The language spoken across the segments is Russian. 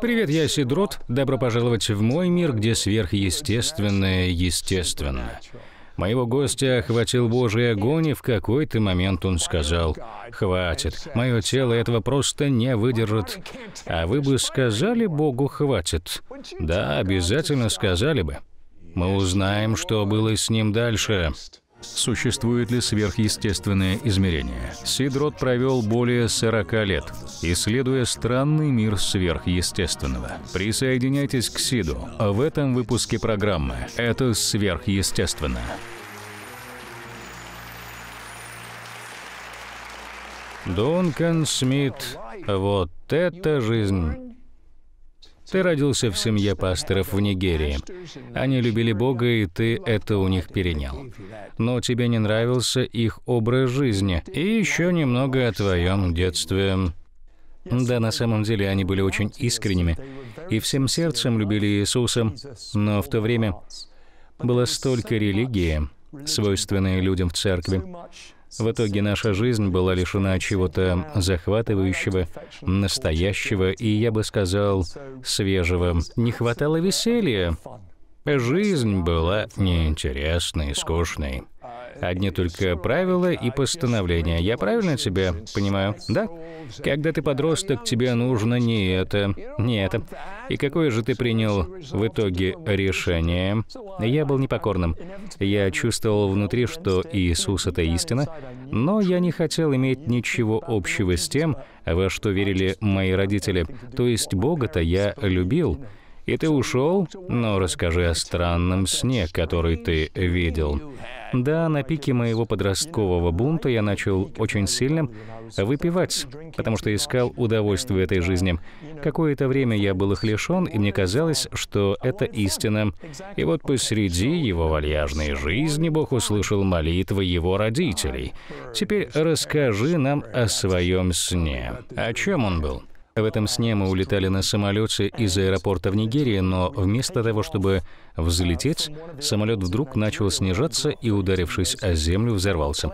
Привет, я Сидрот. Добро пожаловать в мой мир, где сверхъестественное естественно. Моего гостя охватил Божий огонь, и в какой-то момент он сказал, «Хватит, мое тело этого просто не выдержит». А вы бы сказали Богу «хватит»? Да, обязательно сказали бы. Мы узнаем, что было с ним дальше. Существует ли сверхъестественное измерение? Сидрот провел более 40 лет, исследуя странный мир сверхъестественного. Присоединяйтесь к Сиду в этом выпуске программы «Это сверхъестественно». Дункан Смит, вот это жизнь! Ты родился в семье пасторов в Нигерии. Они любили Бога, и ты это у них перенял. Но тебе не нравился их образ жизни и еще немного о твоем детстве. Да, на самом деле они были очень искренними и всем сердцем любили Иисуса, но в то время было столько религии, свойственной людям в церкви, в итоге наша жизнь была лишена чего-то захватывающего, настоящего и, я бы сказал, свежего. Не хватало веселья. Жизнь была неинтересной, скучной. Одни только правила и постановления. Я правильно тебя понимаю? Да? Когда ты подросток, тебе нужно не это, не это. И какое же ты принял в итоге решение? Я был непокорным. Я чувствовал внутри, что Иисус — это истина, но я не хотел иметь ничего общего с тем, во что верили мои родители. То есть Бога-то я любил, и ты ушел? Но ну, расскажи о странном сне, который ты видел. Да, на пике моего подросткового бунта я начал очень сильным выпивать, потому что искал удовольствие этой жизни. Какое-то время я был их и мне казалось, что это истина. И вот посреди его вальяжной жизни Бог услышал молитвы его родителей. Теперь расскажи нам о своем сне. О чем он был? В этом сне мы улетали на самолете из аэропорта в Нигерии, но вместо того, чтобы взлететь, самолет вдруг начал снижаться и, ударившись о землю, взорвался.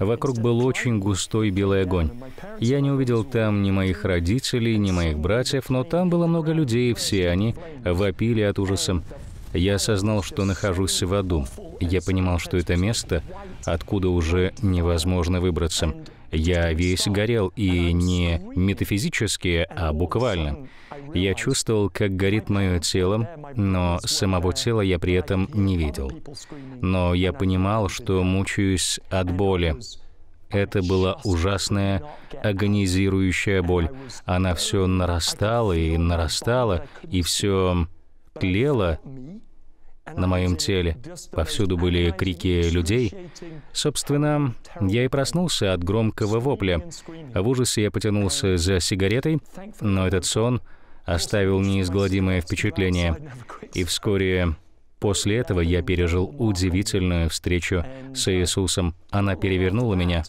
Вокруг был очень густой белый огонь. Я не увидел там ни моих родителей, ни моих братьев, но там было много людей, и все они вопили от ужаса. Я осознал, что нахожусь в аду. Я понимал, что это место, откуда уже невозможно выбраться. Я весь горел, и не метафизически, а буквально. Я чувствовал, как горит мое тело, но самого тела я при этом не видел. Но я понимал, что мучаюсь от боли. Это была ужасная агонизирующая боль. Она все нарастала и нарастала, и все тлело на моем теле. Повсюду были крики людей. Собственно, я и проснулся от громкого вопля. В ужасе я потянулся за сигаретой, но этот сон оставил неизгладимое впечатление. И вскоре после этого я пережил удивительную встречу с Иисусом. Она перевернула меня.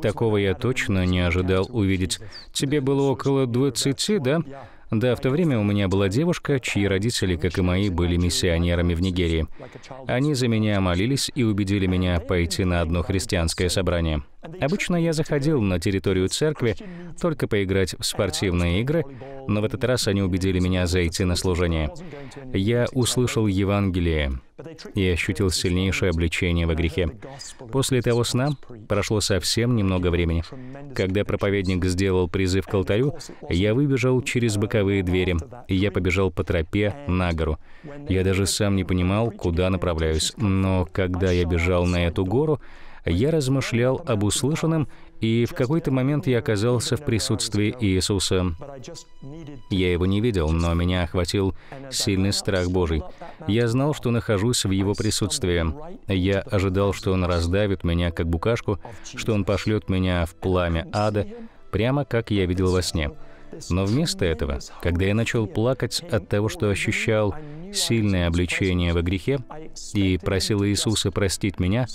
Такого я точно не ожидал увидеть. Тебе было около 20, да? Да, в то время у меня была девушка, чьи родители, как и мои, были миссионерами в Нигерии. Они за меня молились и убедили меня пойти на одно христианское собрание. Обычно я заходил на территорию церкви только поиграть в спортивные игры, но в этот раз они убедили меня зайти на служение. Я услышал Евангелие и ощутил сильнейшее обличение во грехе. После того сна прошло совсем немного времени. Когда проповедник сделал призыв к алтарю, я выбежал через боковые двери, и я побежал по тропе на гору. Я даже сам не понимал, куда направляюсь, но когда я бежал на эту гору, я размышлял об услышанном, и в какой-то момент я оказался в присутствии Иисуса. Я его не видел, но меня охватил сильный страх Божий. Я знал, что нахожусь в его присутствии. Я ожидал, что он раздавит меня, как букашку, что он пошлет меня в пламя ада, прямо как я видел во сне. Но вместо этого, когда я начал плакать от того, что ощущал, сильное обличение во грехе и просил Иисуса простить меня,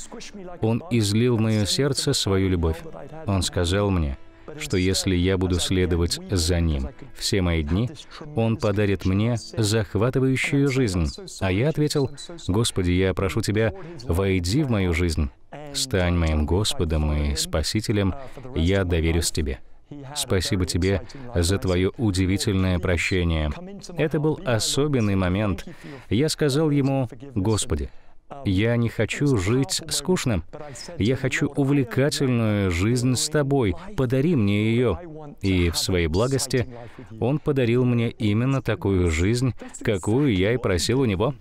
Он излил в мое сердце свою любовь. Он сказал мне, что если я буду следовать за Ним все мои дни, Он подарит мне захватывающую жизнь. А я ответил, «Господи, я прошу Тебя, войди в мою жизнь, стань моим Господом и Спасителем, я доверюсь Тебе». Спасибо тебе за твое удивительное прощение. Это был особенный момент. Я сказал ему, «Господи, я не хочу жить скучным. Я хочу увлекательную жизнь с тобой. Подари мне ее. И в своей благости он подарил мне именно такую жизнь, какую я и просил у него.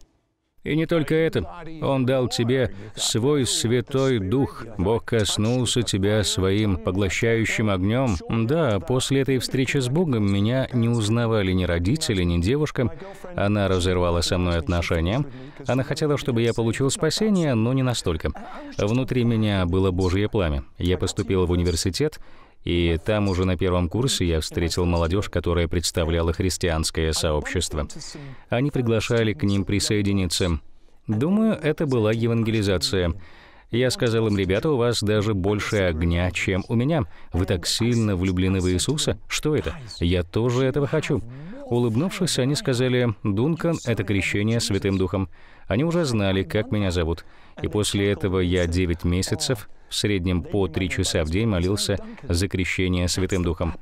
И не только это. Он дал тебе свой Святой Дух. Бог коснулся тебя своим поглощающим огнем. Да, после этой встречи с Богом меня не узнавали ни родители, ни девушка. Она разорвала со мной отношения. Она хотела, чтобы я получил спасение, но не настолько. Внутри меня было Божье пламя. Я поступил в университет, и там уже на первом курсе я встретил молодежь, которая представляла христианское сообщество. Они приглашали к ним присоединиться. Думаю, это была евангелизация. Я сказал им, ребята, у вас даже больше огня, чем у меня. Вы так сильно влюблены в Иисуса. Что это? Я тоже этого хочу. Улыбнувшись, они сказали, «Дункан — это крещение Святым Духом». Они уже знали, как меня зовут. И после этого я 9 месяцев в среднем по три часа в день молился за крещение Святым Духом.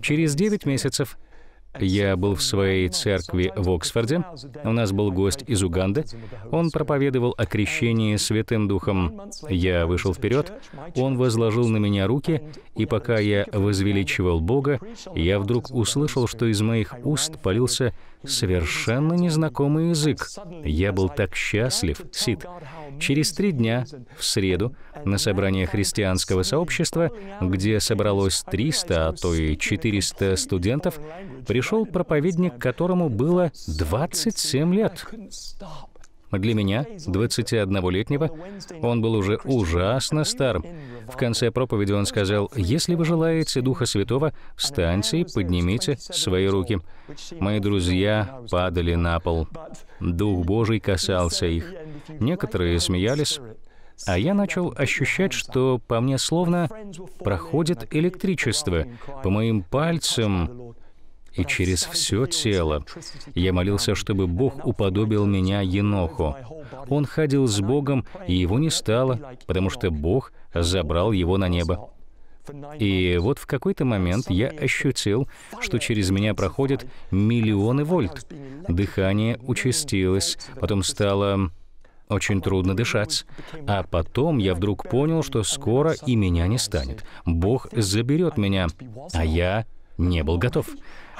Через девять месяцев я был в своей церкви в Оксфорде. У нас был гость из Уганды. Он проповедовал о крещении Святым Духом. Я вышел вперед. Он возложил на меня руки и пока я возвеличивал Бога, я вдруг услышал, что из моих уст полился совершенно незнакомый язык. Я был так счастлив, Сид. Через три дня, в среду, на собрании христианского сообщества, где собралось 300, а то и 400 студентов, пришел проповедник, которому было 27 лет. А для меня, 21-летнего, он был уже ужасно стар. В конце проповеди он сказал, «Если вы желаете Духа Святого, встаньте и поднимите свои руки». Мои друзья падали на пол. Дух Божий касался их. Некоторые смеялись, а я начал ощущать, что по мне словно проходит электричество, по моим пальцам и через все тело. Я молился, чтобы Бог уподобил меня Еноху. Он ходил с Богом, и его не стало, потому что Бог забрал его на небо. И вот в какой-то момент я ощутил, что через меня проходят миллионы вольт. Дыхание участилось, потом стало очень трудно дышать. А потом я вдруг понял, что скоро и меня не станет. Бог заберет меня, а я не был готов.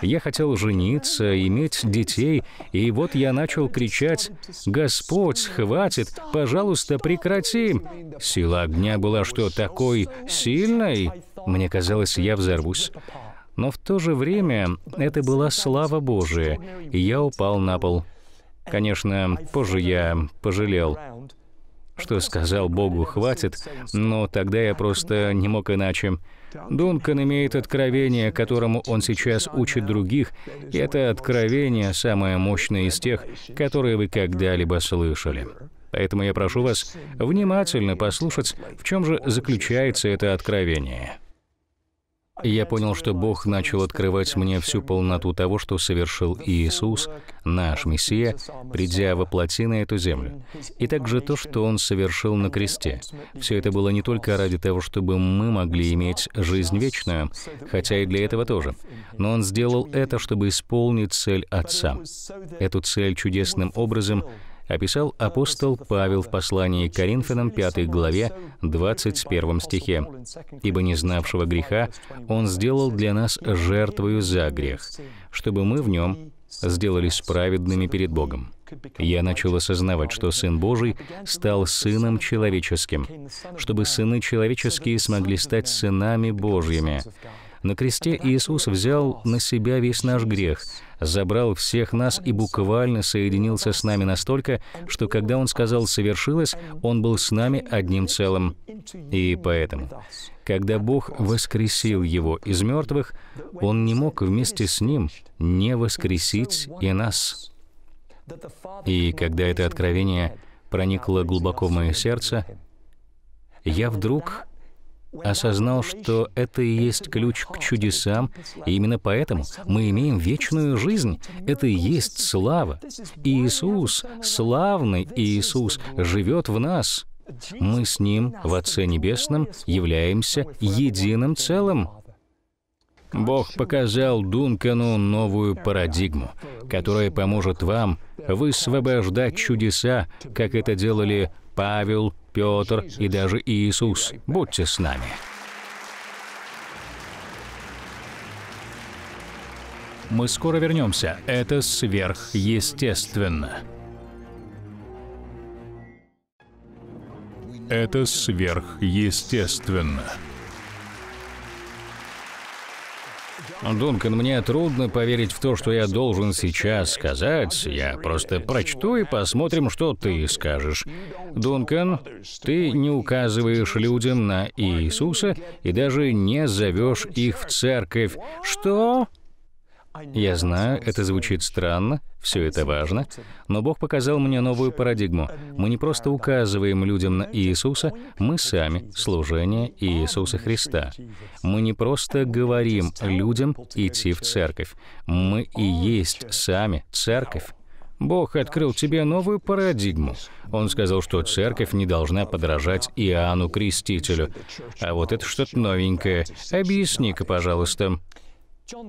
Я хотел жениться, иметь детей, и вот я начал кричать «Господь, хватит! Пожалуйста, прекрати!» Сила огня была что, такой сильной? Мне казалось, я взорвусь. Но в то же время это была слава Божия, и я упал на пол. Конечно, позже я пожалел что сказал Богу «хватит», но тогда я просто не мог иначе. Дункан имеет откровение, которому он сейчас учит других, и это откровение самое мощное из тех, которые вы когда-либо слышали. Поэтому я прошу вас внимательно послушать, в чем же заключается это откровение. И я понял, что Бог начал открывать мне всю полноту того, что совершил Иисус, наш Мессия, придя во плоти на эту землю. И также то, что Он совершил на кресте. Все это было не только ради того, чтобы мы могли иметь жизнь вечную, хотя и для этого тоже. Но Он сделал это, чтобы исполнить цель Отца. Эту цель чудесным образом – описал апостол Павел в послании к Коринфянам 5 главе 21 стихе. «Ибо не знавшего греха Он сделал для нас жертвою за грех, чтобы мы в нем сделались праведными перед Богом. Я начал осознавать, что Сын Божий стал Сыном Человеческим, чтобы сыны человеческие смогли стать сынами Божьими. На кресте Иисус взял на себя весь наш грех, забрал всех нас и буквально соединился с нами настолько, что когда Он сказал «совершилось», Он был с нами одним целым. И поэтому, когда Бог воскресил Его из мертвых, Он не мог вместе с Ним не воскресить и нас. И когда это откровение проникло глубоко в мое сердце, я вдруг осознал, что это и есть ключ к чудесам, и именно поэтому мы имеем вечную жизнь. Это и есть слава. Иисус, славный Иисус, живет в нас. Мы с Ним в Отце Небесном являемся единым целым. Бог показал Дункану новую парадигму, которая поможет вам высвобождать чудеса, как это делали Павел, Петр и даже Иисус. Будьте с нами. Мы скоро вернемся. Это сверхъестественно. Это сверхъестественно. Дункан, мне трудно поверить в то, что я должен сейчас сказать. Я просто прочту и посмотрим, что ты скажешь. Дункан, ты не указываешь людям на Иисуса и даже не зовешь их в церковь. Что? Я знаю, это звучит странно, все это важно, но Бог показал мне новую парадигму. Мы не просто указываем людям на Иисуса, мы сами — служение Иисуса Христа. Мы не просто говорим людям идти в церковь, мы и есть сами церковь. Бог открыл тебе новую парадигму. Он сказал, что церковь не должна подражать Иоанну Крестителю. А вот это что-то новенькое. Объясни-ка, пожалуйста.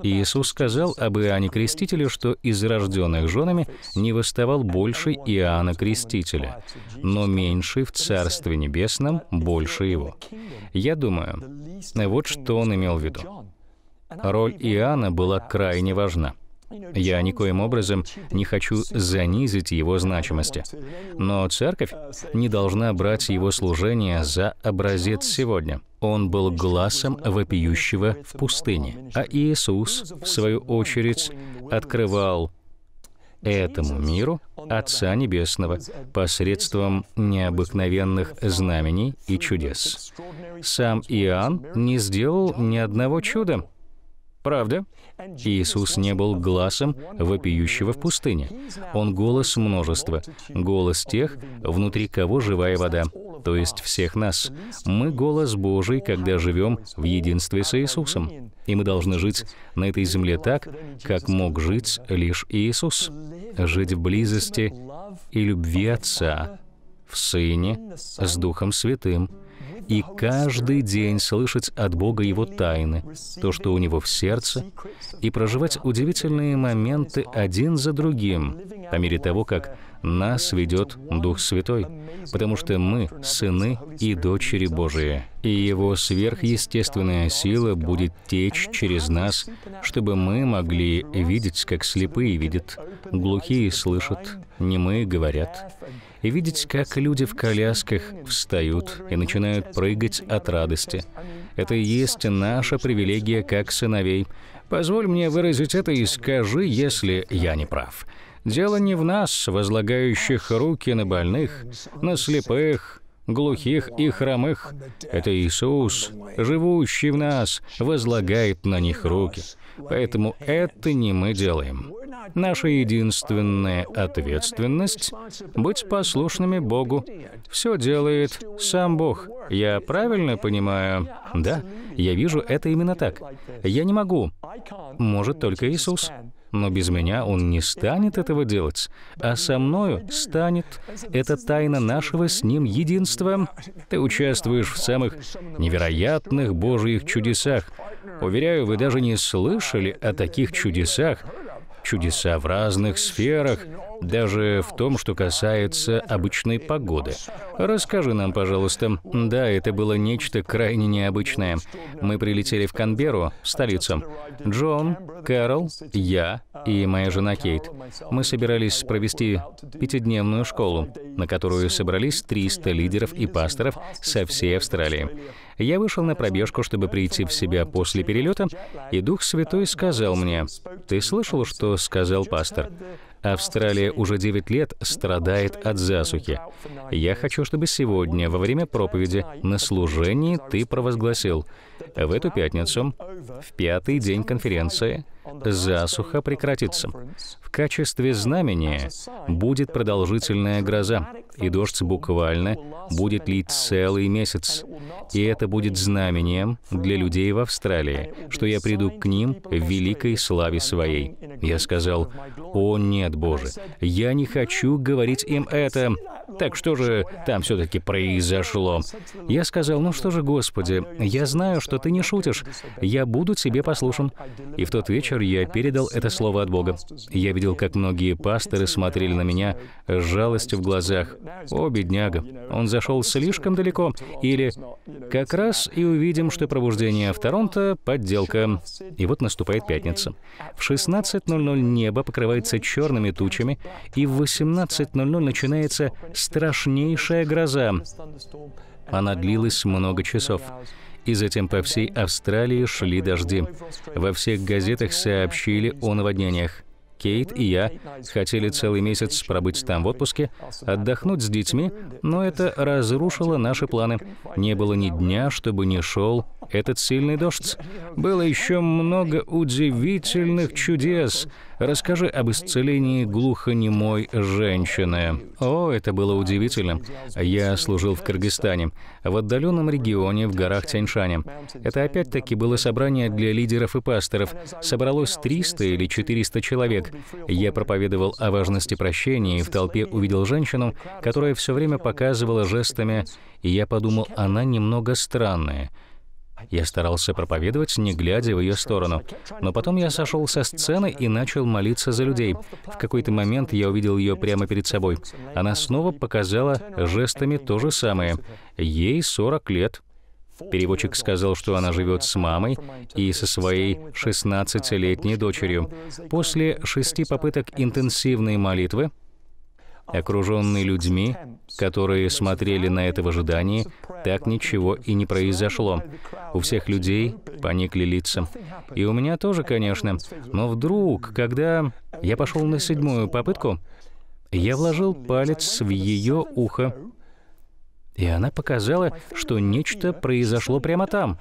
Иисус сказал об Иоанне Крестителе, что из рожденных женами не восставал больше Иоанна Крестителя, но меньший в Царстве Небесном больше его. Я думаю, вот что он имел в виду. Роль Иоанна была крайне важна. Я никоим образом не хочу занизить его значимости. Но церковь не должна брать его служение за образец сегодня. Он был глазом вопиющего в пустыне. А Иисус, в свою очередь, открывал этому миру Отца Небесного посредством необыкновенных знамений и чудес. Сам Иоанн не сделал ни одного чуда. Правда? Иисус не был глазом вопиющего в пустыне. Он голос множества, голос тех, внутри кого живая вода, то есть всех нас. Мы голос Божий, когда живем в единстве с Иисусом. И мы должны жить на этой земле так, как мог жить лишь Иисус. Жить в близости и любви Отца, в Сыне, с Духом Святым, и каждый день слышать от Бога Его тайны, то, что у Него в сердце, и проживать удивительные моменты один за другим, по мере того, как нас ведет Дух Святой, потому что мы сыны и дочери Божии, и Его сверхъестественная сила будет течь через нас, чтобы мы могли видеть, как слепые видят, глухие слышат, немые говорят, и видеть, как люди в колясках встают и начинают прыгать от радости. Это и есть наша привилегия как сыновей. Позволь мне выразить это и скажи, если я не прав. Дело не в нас, возлагающих руки на больных, на слепых, глухих и хромых. Это Иисус, живущий в нас, возлагает на них руки. Поэтому это не мы делаем. Наша единственная ответственность — быть послушными Богу. Все делает сам Бог. Я правильно понимаю? Да, я вижу это именно так. Я не могу. Может, только Иисус но без меня он не станет этого делать, а со мною станет. Это тайна нашего с ним единства. Ты участвуешь в самых невероятных Божьих чудесах. Уверяю, вы даже не слышали о таких чудесах. Чудеса в разных сферах, даже в том, что касается обычной погоды. Расскажи нам, пожалуйста. Да, это было нечто крайне необычное. Мы прилетели в Канберу, столицу. Джон, Кэрол, я и моя жена Кейт. Мы собирались провести пятидневную школу, на которую собрались 300 лидеров и пасторов со всей Австралии. Я вышел на пробежку, чтобы прийти в себя после перелета, и Дух Святой сказал мне, «Ты слышал, что сказал пастор? Австралия уже 9 лет страдает от засухи. Я хочу, чтобы сегодня, во время проповеди, на служении ты провозгласил в эту пятницу, в пятый день конференции, засуха прекратится. В качестве знамения будет продолжительная гроза, и дождь буквально будет лить целый месяц. И это будет знамением для людей в Австралии, что я приду к ним в великой славе своей. Я сказал, «О нет, Боже, я не хочу говорить им это, так что же там все-таки произошло? Я сказал, ну что же, Господи, я знаю, что ты не шутишь. Я буду тебе послушан". И в тот вечер я передал это слово от Бога. Я видел, как многие пасторы смотрели на меня с жалостью в глазах. О, бедняга, он зашел слишком далеко. Или как раз и увидим, что пробуждение в Торонто — подделка. И вот наступает пятница. В 16.00 небо покрывается черными тучами, и в 18.00 начинается страшнейшая гроза. Она длилась много часов. И затем по всей Австралии шли дожди. Во всех газетах сообщили о наводнениях. Кейт и я хотели целый месяц пробыть там в отпуске, отдохнуть с детьми, но это разрушило наши планы. Не было ни дня, чтобы не шел этот сильный дождь. Было еще много удивительных чудес, Расскажи об исцелении глухонемой женщины. О, это было удивительно. Я служил в Кыргызстане, в отдаленном регионе в горах Тяньшане. Это опять-таки было собрание для лидеров и пасторов. Собралось 300 или 400 человек. Я проповедовал о важности прощения и в толпе увидел женщину, которая все время показывала жестами, и я подумал, она немного странная. Я старался проповедовать, не глядя в ее сторону. Но потом я сошел со сцены и начал молиться за людей. В какой-то момент я увидел ее прямо перед собой. Она снова показала жестами то же самое. Ей 40 лет. Переводчик сказал, что она живет с мамой и со своей 16-летней дочерью. После шести попыток интенсивной молитвы окруженный людьми, которые смотрели на это в ожидании, так ничего и не произошло. У всех людей поникли лица. И у меня тоже, конечно. Но вдруг, когда я пошел на седьмую попытку, я вложил палец в ее ухо, и она показала, что нечто произошло прямо там.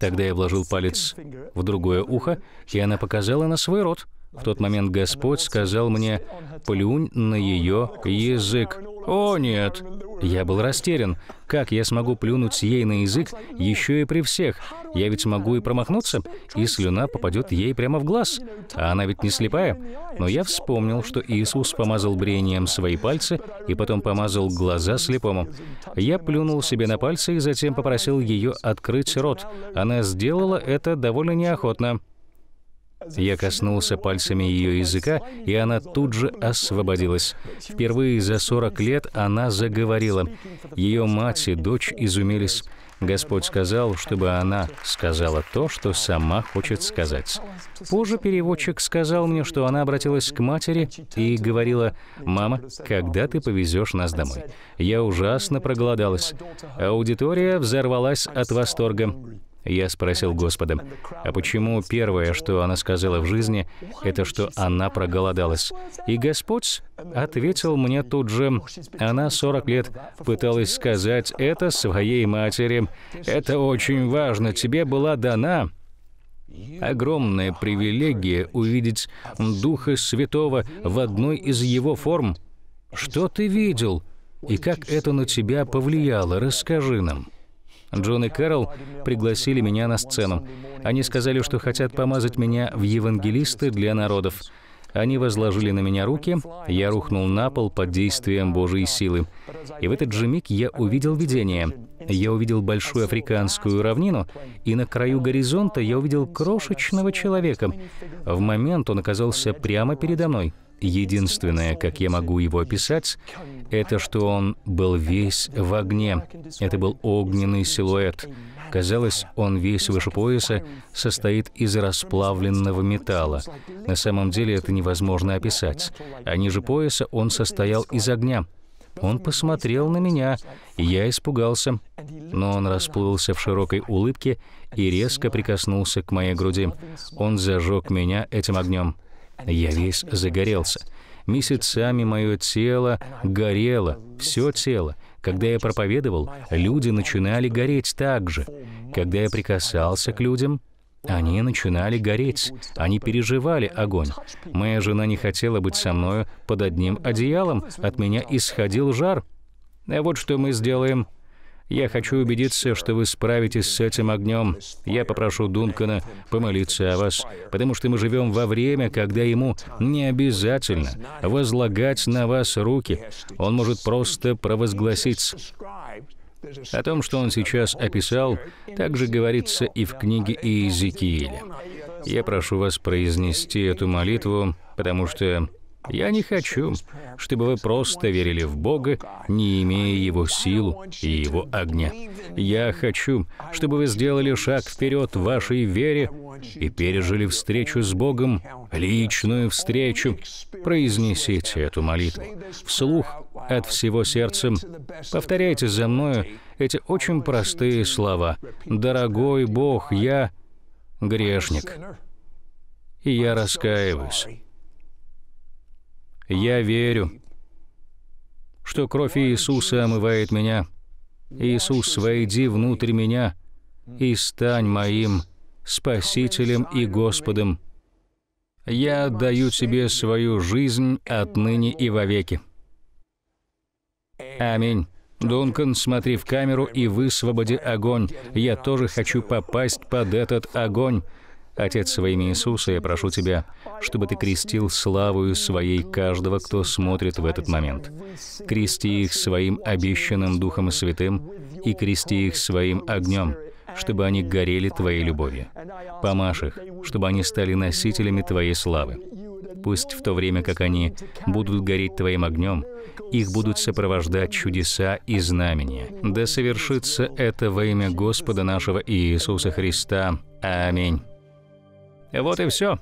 Тогда я вложил палец в другое ухо, и она показала на свой рот. В тот момент Господь сказал мне, «Плюнь на ее язык». «О, нет!» Я был растерян. Как я смогу плюнуть ей на язык еще и при всех? Я ведь могу и промахнуться, и слюна попадет ей прямо в глаз. А она ведь не слепая. Но я вспомнил, что Иисус помазал брением свои пальцы и потом помазал глаза слепому. Я плюнул себе на пальцы и затем попросил ее открыть рот. Она сделала это довольно неохотно. Я коснулся пальцами ее языка, и она тут же освободилась. Впервые за 40 лет она заговорила. Ее мать и дочь изумились. Господь сказал, чтобы она сказала то, что сама хочет сказать. Позже переводчик сказал мне, что она обратилась к матери и говорила, «Мама, когда ты повезешь нас домой?» Я ужасно проголодалась. Аудитория взорвалась от восторга. Я спросил Господа, а почему первое, что она сказала в жизни, это что она проголодалась? И Господь ответил мне тут же, она 40 лет пыталась сказать это своей матери. Это очень важно, тебе была дана огромная привилегия увидеть Духа Святого в одной из его форм. Что ты видел? И как это на тебя повлияло? Расскажи нам. Джон и Кэрол пригласили меня на сцену. Они сказали, что хотят помазать меня в евангелисты для народов. Они возложили на меня руки, я рухнул на пол под действием Божьей силы. И в этот же миг я увидел видение. Я увидел большую африканскую равнину, и на краю горизонта я увидел крошечного человека. В момент он оказался прямо передо мной. Единственное, как я могу его описать, это что он был весь в огне. Это был огненный силуэт. Казалось, он весь выше пояса состоит из расплавленного металла. На самом деле это невозможно описать. А ниже пояса он состоял из огня. Он посмотрел на меня, и я испугался. Но он расплылся в широкой улыбке и резко прикоснулся к моей груди. Он зажег меня этим огнем. Я весь загорелся. Месяцами мое тело горело, все тело. Когда я проповедовал, люди начинали гореть так же. Когда я прикасался к людям, они начинали гореть, они переживали огонь. Моя жена не хотела быть со мною под одним одеялом, от меня исходил жар. А вот что мы сделаем. Я хочу убедиться, что вы справитесь с этим огнем. Я попрошу Дункана помолиться о вас, потому что мы живем во время, когда ему не обязательно возлагать на вас руки. Он может просто провозгласить. О том, что он сейчас описал, также говорится и в книге Иезекииля. Я прошу вас произнести эту молитву, потому что я не хочу, чтобы вы просто верили в Бога, не имея Его силу и Его огня. Я хочу, чтобы вы сделали шаг вперед в вашей вере и пережили встречу с Богом, личную встречу. Произнесите эту молитву вслух от всего сердца. Повторяйте за мною эти очень простые слова. «Дорогой Бог, я грешник, и я раскаиваюсь». Я верю, что кровь Иисуса омывает меня. Иисус, войди внутрь меня и стань моим Спасителем и Господом. Я отдаю Тебе свою жизнь отныне и вовеки. Аминь. Дункан, смотри в камеру и высвободи огонь. Я тоже хочу попасть под этот огонь. Отец, во имя Иисуса, я прошу Тебя, чтобы Ты крестил славою Своей каждого, кто смотрит в этот момент. Крести их Своим обещанным Духом Святым и крести их Своим огнем, чтобы они горели Твоей любовью. Помажь их, чтобы они стали носителями Твоей славы. Пусть в то время, как они будут гореть Твоим огнем, их будут сопровождать чудеса и знамения. Да совершится это во имя Господа нашего Иисуса Христа. Аминь. Вот и все.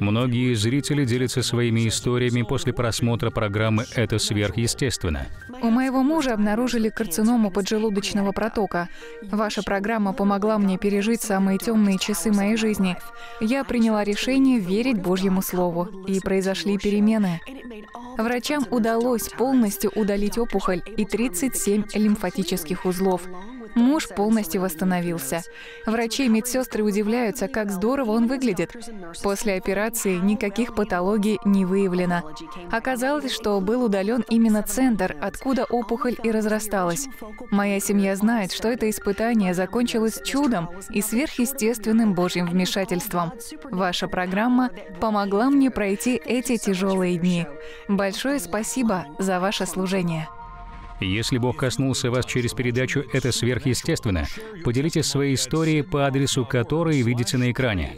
Многие зрители делятся своими историями после просмотра программы «Это сверхъестественно». У моего мужа обнаружили карциному поджелудочного протока. Ваша программа помогла мне пережить самые темные часы моей жизни. Я приняла решение верить Божьему Слову, и произошли перемены. Врачам удалось полностью удалить опухоль и 37 лимфатических узлов, Муж полностью восстановился. Врачи и медсестры удивляются, как здорово он выглядит. После операции никаких патологий не выявлено. Оказалось, что был удален именно центр, откуда опухоль и разрасталась. Моя семья знает, что это испытание закончилось чудом и сверхъестественным Божьим вмешательством. Ваша программа помогла мне пройти эти тяжелые дни. Большое спасибо за ваше служение. Если Бог коснулся вас через передачу «Это сверхъестественно», поделитесь своей историей по адресу который видите на экране.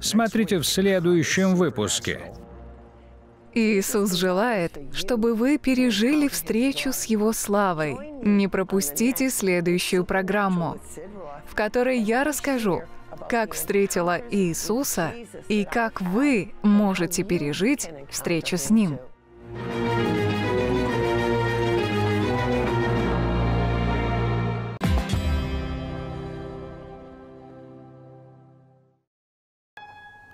Смотрите в следующем выпуске. Иисус желает, чтобы вы пережили встречу с Его славой. Не пропустите следующую программу, в которой я расскажу, как встретила Иисуса и как вы можете пережить встречу с Ним.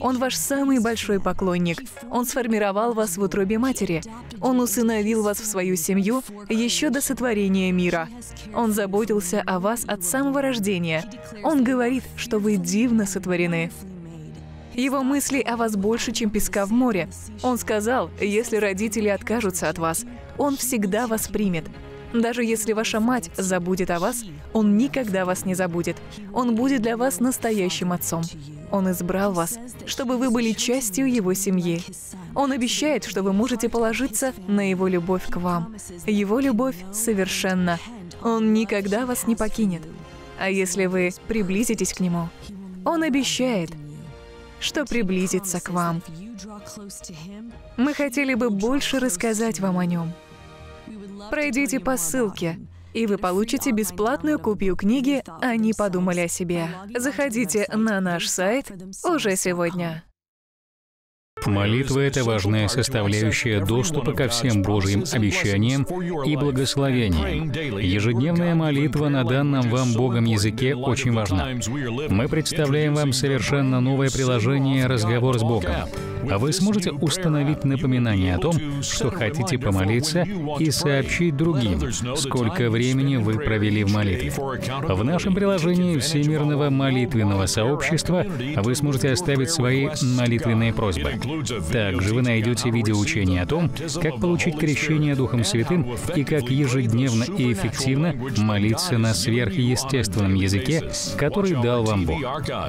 Он ваш самый большой поклонник. Он сформировал вас в утробе матери. Он усыновил вас в свою семью еще до сотворения мира. Он заботился о вас от самого рождения. Он говорит, что вы дивно сотворены. Его мысли о вас больше, чем песка в море. Он сказал, если родители откажутся от вас, он всегда вас примет. Даже если ваша мать забудет о вас, Он никогда вас не забудет. Он будет для вас настоящим отцом. Он избрал вас, чтобы вы были частью Его семьи. Он обещает, что вы можете положиться на Его любовь к вам. Его любовь совершенна. Он никогда вас не покинет. А если вы приблизитесь к Нему, Он обещает, что приблизится к вам. Мы хотели бы больше рассказать вам о Нем – Пройдите по ссылке, и вы получите бесплатную копию книги «Они подумали о себе». Заходите на наш сайт уже сегодня. Молитва – это важная составляющая доступа ко всем Божьим обещаниям и благословениям. Ежедневная молитва на данном вам Богом языке очень важна. Мы представляем вам совершенно новое приложение «Разговор с Богом». А вы сможете установить напоминание о том, что хотите помолиться, и сообщить другим, сколько времени вы провели в молитве. В нашем приложении Всемирного молитвенного сообщества вы сможете оставить свои молитвенные просьбы. Также вы найдете видеоучение о том, как получить крещение Духом Святым и как ежедневно и эффективно молиться на сверхъестественном языке, который дал вам Бог.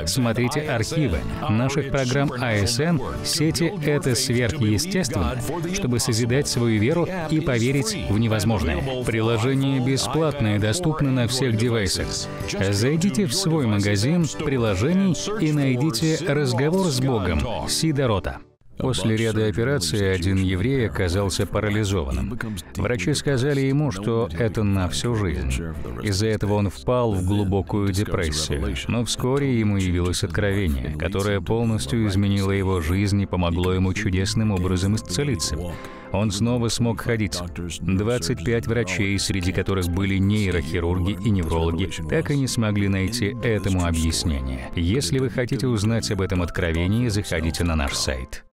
Смотрите архивы наших программ ASN, а мечети — это сверхъестественно, чтобы созидать свою веру и поверить в невозможное. Приложение бесплатное, доступно на всех девайсах. Зайдите в свой магазин приложений и найдите «Разговор с Богом» Сидорота. После ряда операций один еврей оказался парализованным. Врачи сказали ему, что это на всю жизнь. Из-за этого он впал в глубокую депрессию. Но вскоре ему явилось откровение, которое полностью изменило его жизнь и помогло ему чудесным образом исцелиться. Он снова смог ходить. 25 врачей, среди которых были нейрохирурги и неврологи, так и не смогли найти этому объяснение. Если вы хотите узнать об этом откровении, заходите на наш сайт.